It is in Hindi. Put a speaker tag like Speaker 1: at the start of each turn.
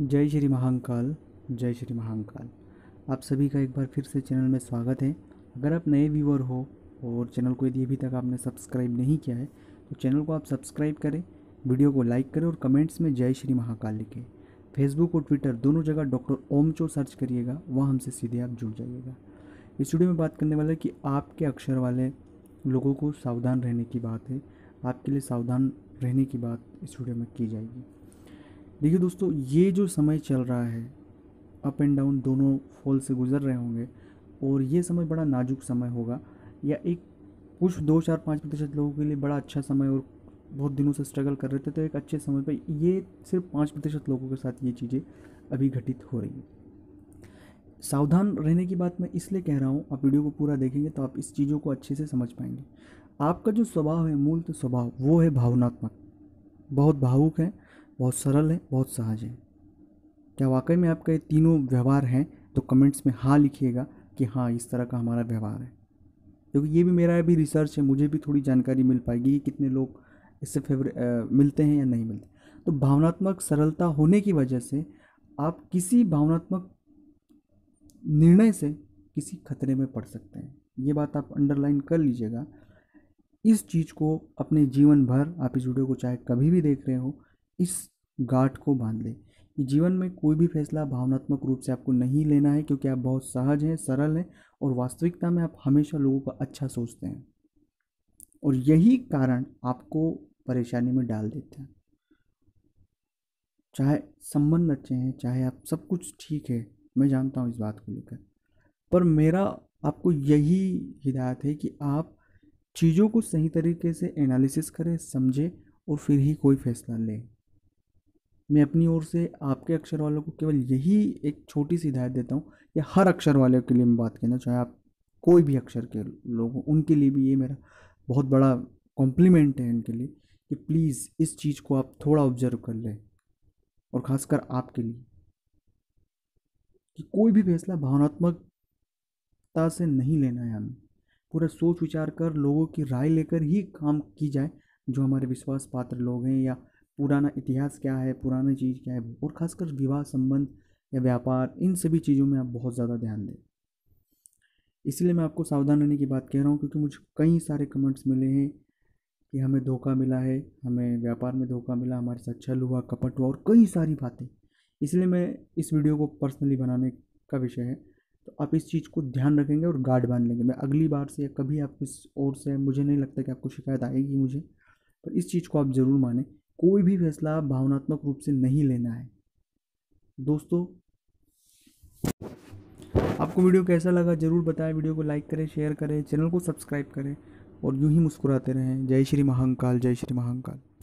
Speaker 1: जय श्री महाकाल जय श्री महाकाल आप सभी का एक बार फिर से चैनल में स्वागत है अगर आप नए व्यूअर हो और चैनल को यदि अभी तक आपने सब्सक्राइब नहीं किया है तो चैनल को आप सब्सक्राइब करें वीडियो को लाइक करें और कमेंट्स में जय श्री महाकाल लिखें फेसबुक और ट्विटर दोनों जगह डॉक्टर ओमचो सर्च करिएगा वहाँ हमसे सीधे आप जुड़ जाइएगा इस स्टूडियो में बात करने वाला है कि आपके अक्षर वाले लोगों को सावधान रहने की बात है आपके लिए सावधान रहने की बात इस स्टूडियो में की जाएगी देखिए दोस्तों ये जो समय चल रहा है अप एंड डाउन दोनों फॉल से गुजर रहे होंगे और ये समय बड़ा नाजुक समय होगा या एक कुछ दो चार पाँच प्रतिशत लोगों के लिए बड़ा अच्छा समय और बहुत दिनों से स्ट्रगल कर रहे थे तो एक अच्छे समय पर ये सिर्फ पाँच प्रतिशत लोगों के साथ ये चीज़ें अभी घटित हो रही हैं सावधान रहने की बात मैं इसलिए कह रहा हूँ आप वीडियो को पूरा देखेंगे तो आप इस चीज़ों को अच्छे से समझ पाएंगे आपका जो स्वभाव है मूल तो स्वभाव वो है भावनात्मक बहुत भावुक हैं बहुत सरल है बहुत सहज है क्या वाकई में आपका ये तीनों व्यवहार हैं तो कमेंट्स में हाँ लिखिएगा कि हाँ इस तरह का हमारा व्यवहार है क्योंकि ये भी मेरा भी रिसर्च है मुझे भी थोड़ी जानकारी मिल पाएगी कि कितने लोग इससे फेवर मिलते हैं या नहीं मिलते तो भावनात्मक सरलता होने की वजह से आप किसी भावनात्मक निर्णय से किसी खतरे में पड़ सकते हैं ये बात आप अंडरलाइन कर लीजिएगा इस चीज़ को अपने जीवन भर आप इस वीडियो को चाहे कभी भी देख रहे हो इस गाठ को बांध लें जीवन में कोई भी फैसला भावनात्मक रूप से आपको नहीं लेना है क्योंकि आप बहुत सहज हैं सरल हैं और वास्तविकता में आप हमेशा लोगों का अच्छा सोचते हैं और यही कारण आपको परेशानी में डाल देते हैं चाहे संबंध अच्छे हैं चाहे आप सब कुछ ठीक है मैं जानता हूँ इस बात को लेकर पर मेरा आपको यही हिदायत है कि आप चीज़ों को सही तरीके से एनालिसिस करें समझें और फिर ही कोई फैसला लें मैं अपनी ओर से आपके अक्षर वालों को केवल यही एक छोटी सी हिदायत देता हूँ कि हर अक्षर वाले के लिए मैं बात कहना चाहे आप कोई भी अक्षर के लोग हों उनके लिए भी ये मेरा बहुत बड़ा कॉम्प्लीमेंट है इनके लिए कि प्लीज़ इस चीज़ को आप थोड़ा ऑब्जर्व कर लें और ख़ासकर आपके लिए कि कोई भी फैसला भावनात्मकता से नहीं लेना है हमें पूरा सोच विचार कर लोगों की राय लेकर ही काम की जाए जो हमारे विश्वास पात्र लोग हैं या पुराना इतिहास क्या है पुराना चीज़ क्या है और ख़ासकर विवाह संबंध या व्यापार इन सभी चीज़ों में आप बहुत ज़्यादा ध्यान दें इसलिए मैं आपको सावधान रहने की बात कह रहा हूँ क्योंकि मुझे कई सारे कमेंट्स मिले हैं कि हमें धोखा मिला है हमें व्यापार में धोखा मिला हमारे साथ छल हुआ कपट हुआ और कई सारी बातें इसलिए मैं इस वीडियो को पर्सनली बनाने का विषय है तो आप इस चीज़ को ध्यान रखेंगे और गार्ड बांध लेंगे मैं अगली बार से या कभी आप इस ओर से मुझे नहीं लगता कि आपको शिकायत आएगी मुझे पर इस चीज़ को आप ज़रूर माने कोई भी फैसला भावनात्मक रूप से नहीं लेना है दोस्तों आपको वीडियो कैसा लगा ज़रूर बताएं वीडियो को लाइक करें शेयर करें चैनल को सब्सक्राइब करें और यूं ही मुस्कुराते रहें जय श्री महाकाल जय श्री महाकाल